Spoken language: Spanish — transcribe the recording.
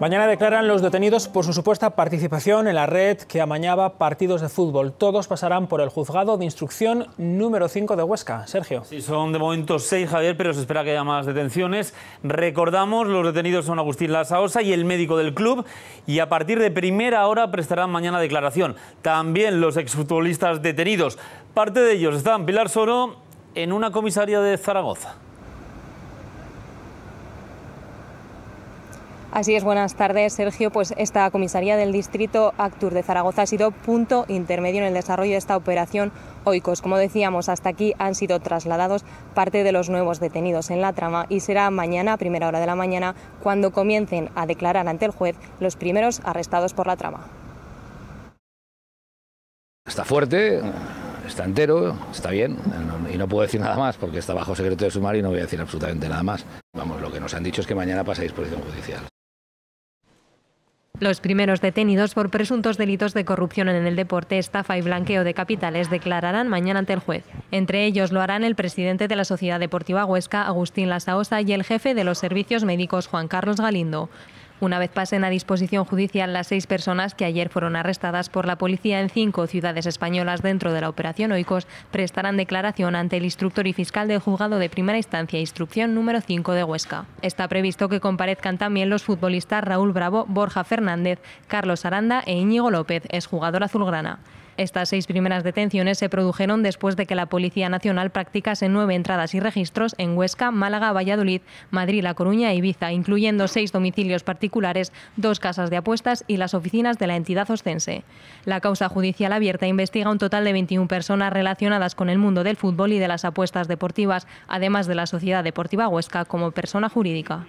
Mañana declaran los detenidos por su supuesta participación en la red que amañaba partidos de fútbol. Todos pasarán por el juzgado de instrucción número 5 de Huesca. Sergio. Sí, son de momento seis, Javier, pero se espera que haya más detenciones. Recordamos, los detenidos son Agustín Lasaosa y el médico del club y a partir de primera hora prestarán mañana declaración. También los exfutbolistas detenidos. Parte de ellos están Pilar Soro en una comisaría de Zaragoza. Así es, buenas tardes, Sergio. Pues esta comisaría del distrito Actur de Zaragoza ha sido punto intermedio en el desarrollo de esta operación Oikos. Como decíamos, hasta aquí han sido trasladados parte de los nuevos detenidos en la trama y será mañana, a primera hora de la mañana, cuando comiencen a declarar ante el juez los primeros arrestados por la trama. Está fuerte, está entero, está bien, y no puedo decir nada más porque está bajo secreto de sumario y no voy a decir absolutamente nada más. Vamos, lo que nos han dicho es que mañana pasa a disposición judicial. Los primeros detenidos por presuntos delitos de corrupción en el deporte, estafa y blanqueo de capitales declararán mañana ante el juez. Entre ellos lo harán el presidente de la Sociedad Deportiva Huesca, Agustín Lazaosa, y el jefe de los servicios médicos, Juan Carlos Galindo una vez pasen a disposición judicial las seis personas que ayer fueron arrestadas por la policía en cinco ciudades españolas dentro de la operación Oikos, prestarán declaración ante el instructor y fiscal del juzgado de primera instancia, instrucción número 5 de Huesca. Está previsto que comparezcan también los futbolistas Raúl Bravo, Borja Fernández, Carlos Aranda e Íñigo López, exjugador azulgrana. Estas seis primeras detenciones se produjeron después de que la Policía Nacional practicase nueve entradas y registros en Huesca, Málaga, Valladolid, Madrid, La Coruña e Ibiza, incluyendo seis domicilios particulares, dos casas de apuestas y las oficinas de la entidad ostense. La causa judicial abierta investiga un total de 21 personas relacionadas con el mundo del fútbol y de las apuestas deportivas, además de la Sociedad Deportiva Huesca como persona jurídica.